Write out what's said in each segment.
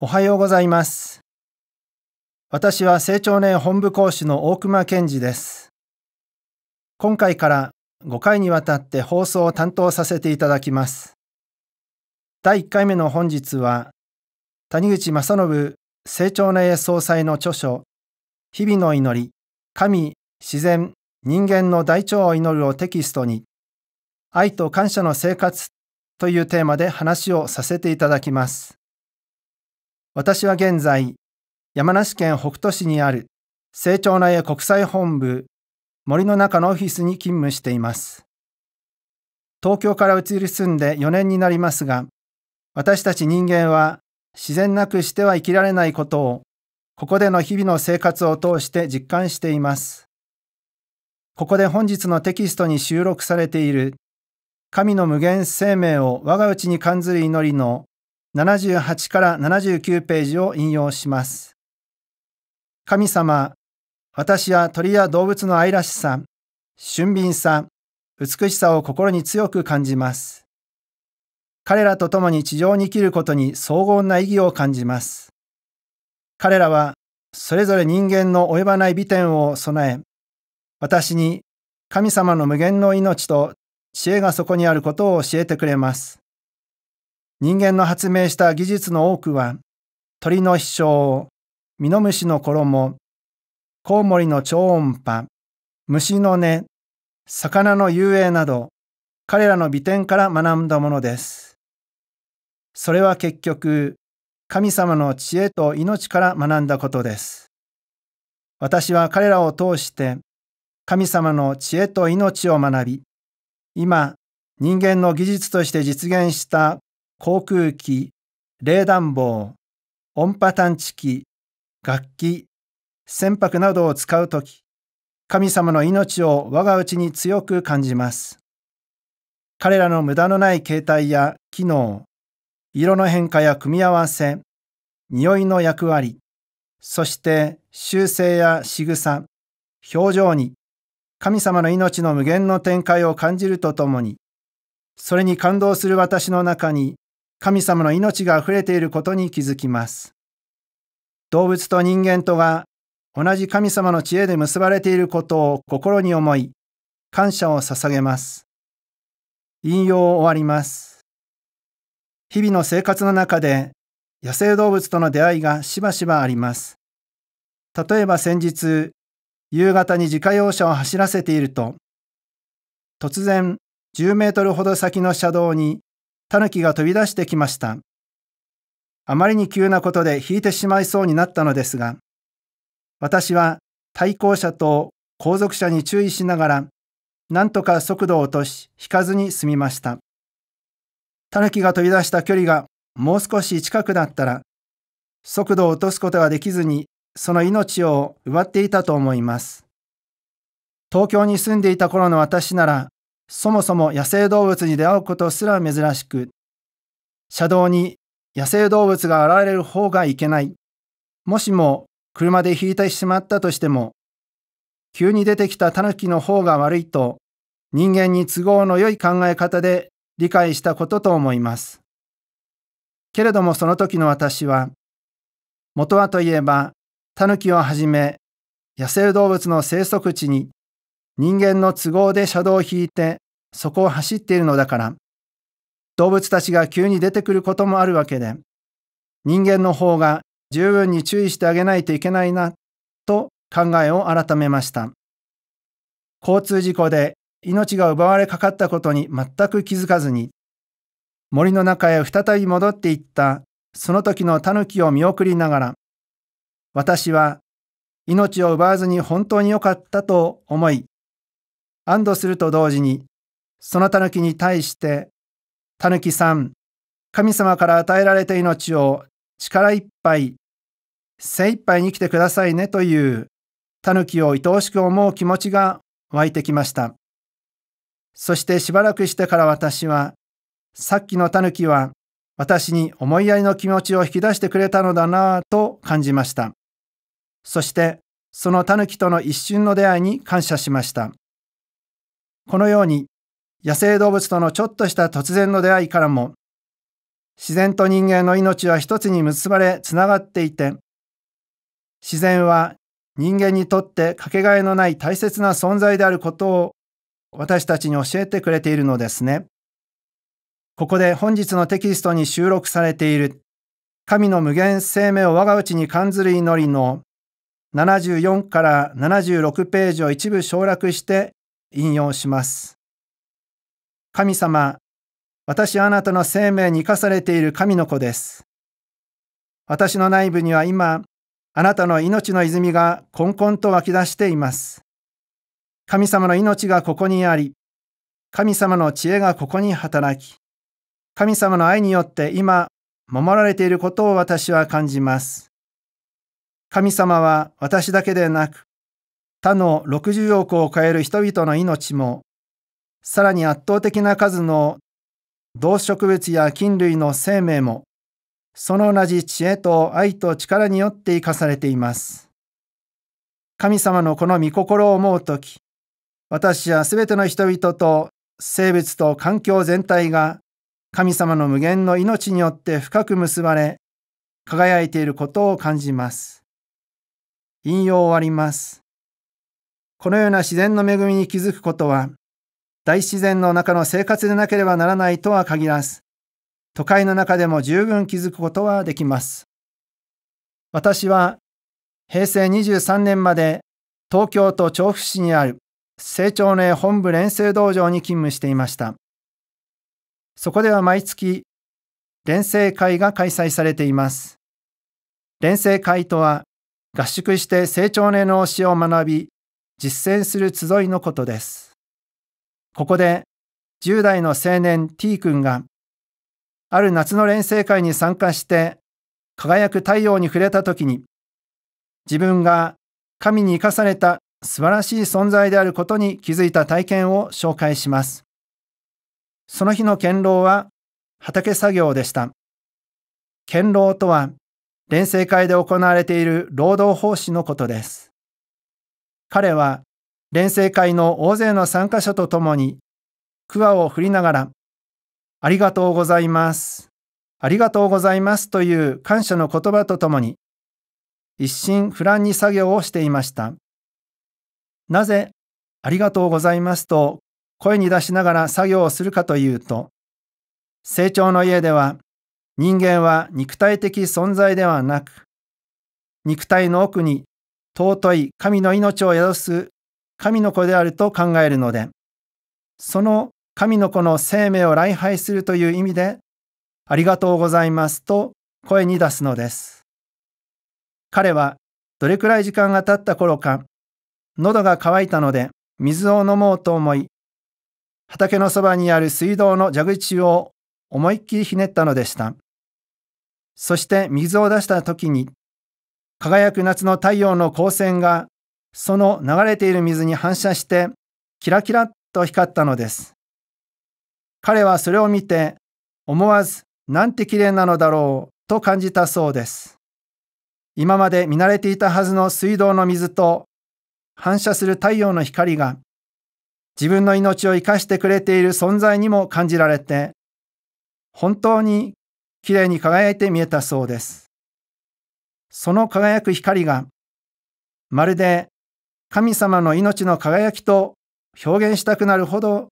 おはようございます。私は成長年本部講師の大熊健二です。今回から5回にわたって放送を担当させていただきます。第1回目の本日は、谷口正信成長年総裁の著書、日々の祈り、神、自然、人間の大腸を祈るをテキストに、愛と感謝の生活というテーマで話をさせていただきます。私は現在、山梨県北杜市にある成長内へ国際本部森の中のオフィスに勤務しています。東京から移り住んで4年になりますが、私たち人間は自然なくしては生きられないことを、ここでの日々の生活を通して実感しています。ここで本日のテキストに収録されている神の無限生命を我が内に感ずる祈りの78から79ページを引用します。神様、私は鳥や動物の愛らしさ、俊敏さ、美しさを心に強く感じます。彼らと共に地上に生きることに荘厳な意義を感じます。彼らはそれぞれ人間の及ばない美点を備え、私に神様の無限の命と知恵がそこにあることを教えてくれます。人間の発明した技術の多くは、鳥の飛翔、ミノムシの衣、コウモリの超音波、虫の音、魚の遊泳など、彼らの美点から学んだものです。それは結局、神様の知恵と命から学んだことです。私は彼らを通して、神様の知恵と命を学び、今、人間の技術として実現した航空機、冷暖房、音波探知機、楽器、船舶などを使うとき、神様の命を我が家に強く感じます。彼らの無駄のない形態や機能、色の変化や組み合わせ、匂いの役割、そして修正や仕草、表情に、神様の命の無限の展開を感じるとともに、それに感動する私の中に神様の命が溢れていることに気づきます。動物と人間とが同じ神様の知恵で結ばれていることを心に思い、感謝を捧げます。引用を終わります。日々の生活の中で野生動物との出会いがしばしばあります。例えば先日、夕方に自家用車を走らせていると、突然10メートルほど先の車道にタヌキが飛び出してきました。あまりに急なことで引いてしまいそうになったのですが、私は対向車と後続車に注意しながら、なんとか速度を落とし、引かずに済みました。タヌキが飛び出した距離がもう少し近くだったら、速度を落とすことができずに、その命を奪っていたと思います。東京に住んでいた頃の私なら、そもそも野生動物に出会うことすら珍しく、車道に野生動物が現れる方がいけない。もしも車で引いてしまったとしても、急に出てきたタヌキの方が悪いと、人間に都合の良い考え方で理解したことと思います。けれどもその時の私は、元はといえば、タヌキをはじめ、野生動物の生息地に人間の都合で車道を引いて、そこを走っているのだから、動物たちが急に出てくることもあるわけで、人間の方が十分に注意してあげないといけないな、と考えを改めました。交通事故で命が奪われかかったことに全く気づかずに、森の中へ再び戻っていったその時のタヌキを見送りながら、私は命を奪わずに本当に良かったと思い、安堵すると同時に、そのキに対して、キさん、神様から与えられた命を力いっぱい、精いっぱいに生きてくださいねという、キを愛おしく思う気持ちが湧いてきました。そしてしばらくしてから私は、さっきのキは私に思いやりの気持ちを引き出してくれたのだなぁと感じました。そして、そのキとの一瞬の出会いに感謝しました。このように野生動物とのちょっとした突然の出会いからも、自然と人間の命は一つに結ばれつながっていて、自然は人間にとってかけがえのない大切な存在であることを私たちに教えてくれているのですね。ここで本日のテキストに収録されている神の無限生命を我が内に感ずる祈りの74から76ページを一部省略して引用します。神様、私あなたの生命に生かされている神の子です。私の内部には今、あなたの命の泉がこんこんと湧き出しています。神様の命がここにあり、神様の知恵がここに働き、神様の愛によって今、守られていることを私は感じます。神様は私だけでなく、他の60億を超える人々の命も、さらに圧倒的な数の動植物や菌類の生命も、その同じ知恵と愛と力によって生かされています。神様のこの御心を思うとき、私やすべての人々と生物と環境全体が神様の無限の命によって深く結ばれ、輝いていることを感じます。引用終わります。このような自然の恵みに気づくことは、大自然の中の生活でなければならないとは限らず、都会の中でも十分気づくことはできます。私は、平成23年まで東京都調布市にある成長の本部連成道場に勤務していました。そこでは毎月、連成会が開催されています。連成会とは、合宿して成長の教えを学び、実践する集いのことです。ここで10代の青年 T 君がある夏の連成会に参加して輝く太陽に触れた時に自分が神に生かされた素晴らしい存在であることに気づいた体験を紹介します。その日の堅牢は畑作業でした。堅牢とは、連成会で行われている労働奉仕のことです。彼は連成会の大勢の参加者とともに、クワを振りながら、ありがとうございます。ありがとうございますという感謝の言葉とともに、一心不乱に作業をしていました。なぜ、ありがとうございますと声に出しながら作業をするかというと、成長の家では、人間は肉体的存在ではなく、肉体の奥に尊い神の命を宿す神の子であると考えるので、その神の子の生命を礼拝するという意味で、ありがとうございますと声に出すのです。彼はどれくらい時間が経った頃か、喉が渇いたので水を飲もうと思い、畑のそばにある水道の蛇口を思いっきりひねったのでした。そして水を出した時に、輝く夏の太陽の光線がその流れている水に反射してキラキラっと光ったのです。彼はそれを見て思わずなんて綺麗なのだろうと感じたそうです。今まで見慣れていたはずの水道の水と反射する太陽の光が自分の命を生かしてくれている存在にも感じられて本当に綺麗に輝いて見えたそうです。その輝く光が、まるで神様の命の輝きと表現したくなるほど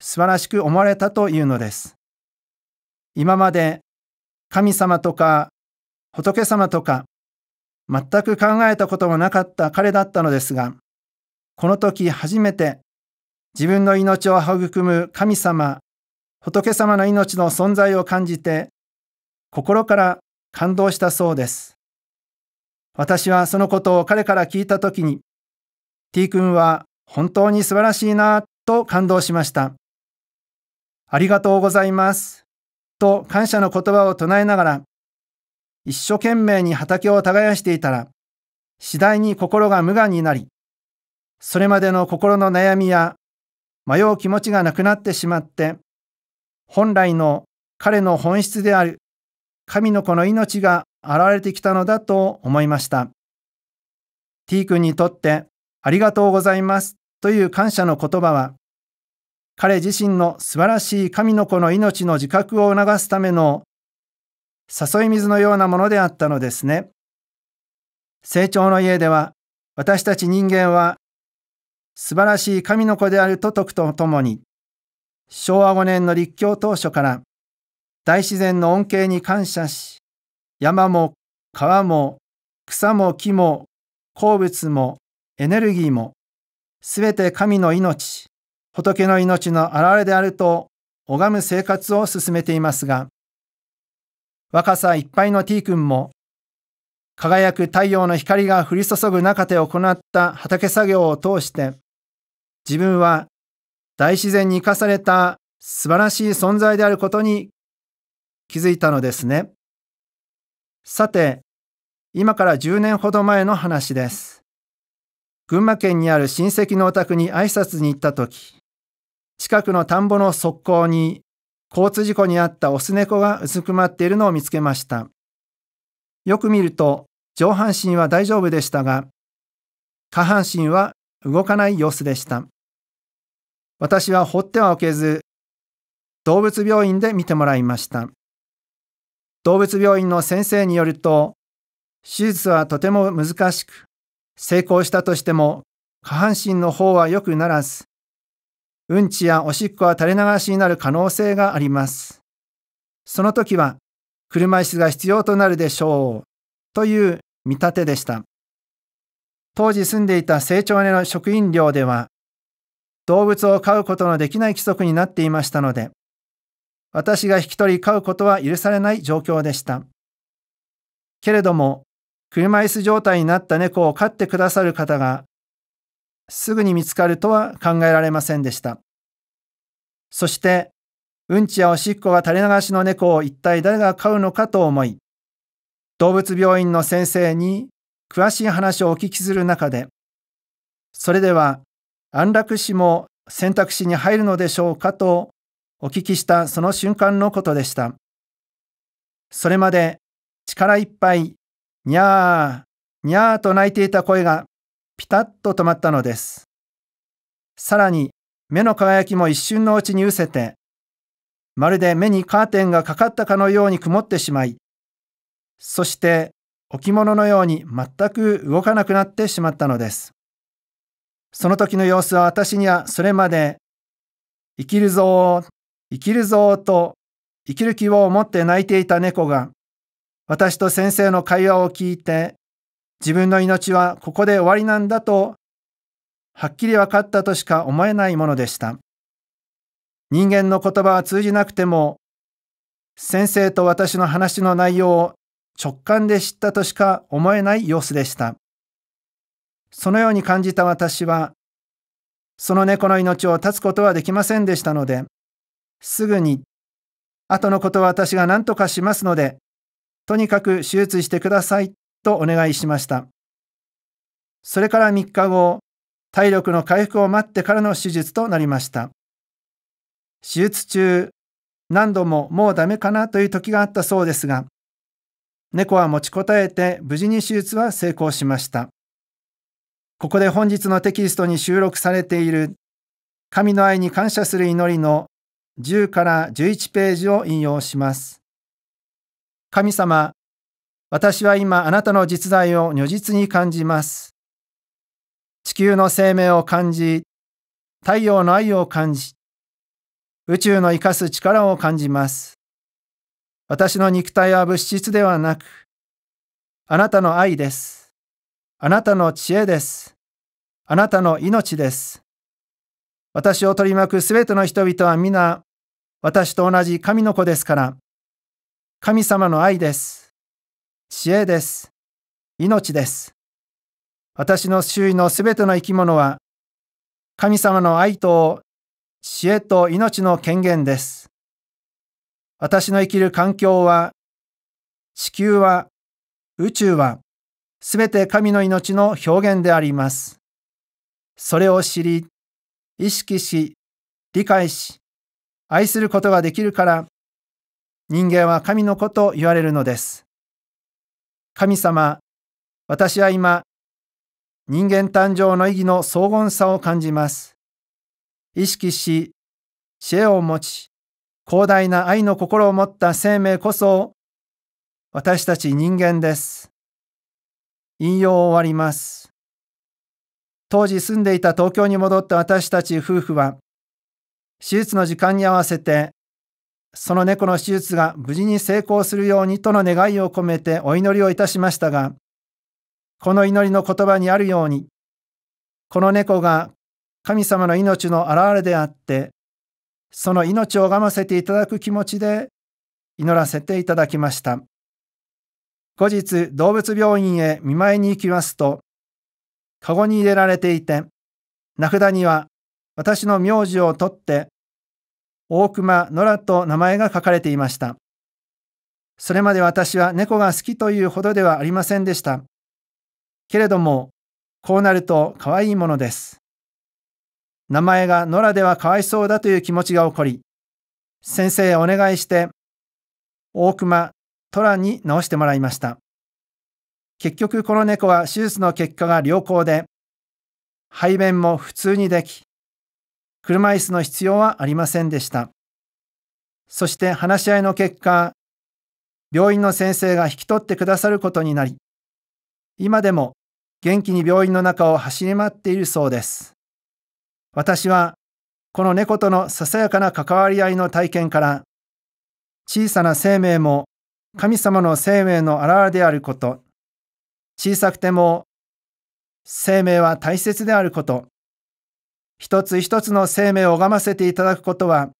素晴らしく思われたというのです。今まで神様とか仏様とか全く考えたこともなかった彼だったのですが、この時初めて自分の命を育む神様、仏様の命の存在を感じて、心から感動したそうです。私はそのことを彼から聞いたときに、T 君は本当に素晴らしいなと感動しました。ありがとうございます。と感謝の言葉を唱えながら、一生懸命に畑を耕していたら、次第に心が無我になり、それまでの心の悩みや迷う気持ちがなくなってしまって、本来の彼の本質である神の子の命が現れてきたのだと思いました。T 君にとってありがとうございますという感謝の言葉は、彼自身の素晴らしい神の子の命の自覚を促すための誘い水のようなものであったのですね。成長の家では私たち人間は素晴らしい神の子であると説くとともに、昭和5年の立教当初から大自然の恩恵に感謝し、山も川も草も木も鉱物もエネルギーも、すべて神の命、仏の命の現れであると拝む生活を進めていますが、若さいっぱいの T 君も、輝く太陽の光が降り注ぐ中で行った畑作業を通して、自分は大自然に生かされた素晴らしい存在であることに気づいたのですね。さて、今から10年ほど前の話です。群馬県にある親戚のお宅に挨拶に行った時、近くの田んぼの側溝に交通事故に遭ったオス猫がうずくまっているのを見つけました。よく見ると上半身は大丈夫でしたが、下半身は動かない様子でした。私は放ってはおけず、動物病院で見てもらいました。動物病院の先生によると、手術はとても難しく、成功したとしても下半身の方は良くならず、うんちやおしっこは垂れ流しになる可能性があります。その時は車椅子が必要となるでしょうという見立てでした。当時住んでいた成長姉の職員寮では、動物を飼うことのできない規則になっていましたので、私が引き取り飼うことは許されない状況でした。けれども、車椅子状態になった猫を飼ってくださる方が、すぐに見つかるとは考えられませんでした。そして、うんちやおしっこが垂れ流しの猫を一体誰が飼うのかと思い、動物病院の先生に詳しい話をお聞きする中で、それでは安楽死も選択肢に入るのでしょうかとお聞きしたその瞬間のことでした。それまで力いっぱい、にゃー、にゃーと泣いていた声がピタッと止まったのです。さらに目の輝きも一瞬のうちに失せて、まるで目にカーテンがかかったかのように曇ってしまい、そして置物のように全く動かなくなってしまったのです。その時の様子は私にはそれまで、生きるぞ生きるぞと生きる気を持って泣いていた猫が私と先生の会話を聞いて自分の命はここで終わりなんだとはっきり分かったとしか思えないものでした人間の言葉は通じなくても先生と私の話の内容を直感で知ったとしか思えない様子でしたそのように感じた私はその猫の命を絶つことはできませんでしたのですぐに、後のことは私が何とかしますので、とにかく手術してくださいとお願いしました。それから3日後、体力の回復を待ってからの手術となりました。手術中、何度ももうダメかなという時があったそうですが、猫は持ちこたえて無事に手術は成功しました。ここで本日のテキストに収録されている神の愛に感謝する祈りの10から11ページを引用します。神様、私は今あなたの実在を如実に感じます。地球の生命を感じ、太陽の愛を感じ、宇宙の生かす力を感じます。私の肉体は物質ではなく、あなたの愛です。あなたの知恵です。あなたの命です。私を取り巻くすべての人々は皆、私と同じ神の子ですから、神様の愛です。知恵です。命です。私の周囲のすべての生き物は、神様の愛と知恵と命の権限です。私の生きる環境は、地球は、宇宙は、すべて神の命の表現であります。それを知り、意識し、理解し、愛することができるから、人間は神の子と言われるのです。神様、私は今、人間誕生の意義の荘厳さを感じます。意識し、知恵を持ち、広大な愛の心を持った生命こそ、私たち人間です。引用を終わります。当時住んでいた東京に戻った私たち夫婦は、手術の時間に合わせて、その猫の手術が無事に成功するようにとの願いを込めてお祈りをいたしましたが、この祈りの言葉にあるように、この猫が神様の命の現れであって、その命を拝ませていただく気持ちで祈らせていただきました。後日、動物病院へ見舞いに行きますと、かごに入れられていて、名札には、私の名字を取って、大熊野良と名前が書かれていました。それまで私は猫が好きというほどではありませんでした。けれども、こうなると可愛いものです。名前が野良ではかわいそうだという気持ちが起こり、先生お願いして、大熊、虎に直してもらいました。結局この猫は手術の結果が良好で、排便も普通にでき、車椅子の必要はありませんでした。そして話し合いの結果、病院の先生が引き取ってくださることになり、今でも元気に病院の中を走り回っているそうです。私は、この猫とのささやかな関わり合いの体験から、小さな生命も神様の生命のあらわであること、小さくても生命は大切であること、一つ一つの生命を拝ませていただくことは、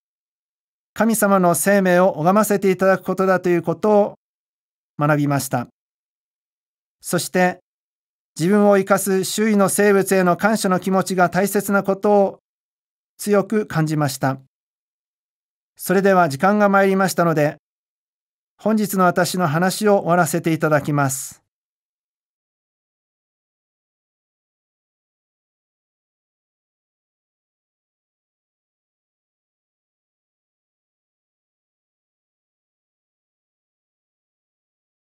神様の生命を拝ませていただくことだということを学びました。そして、自分を生かす周囲の生物への感謝の気持ちが大切なことを強く感じました。それでは時間が参りましたので、本日の私の話を終わらせていただきます。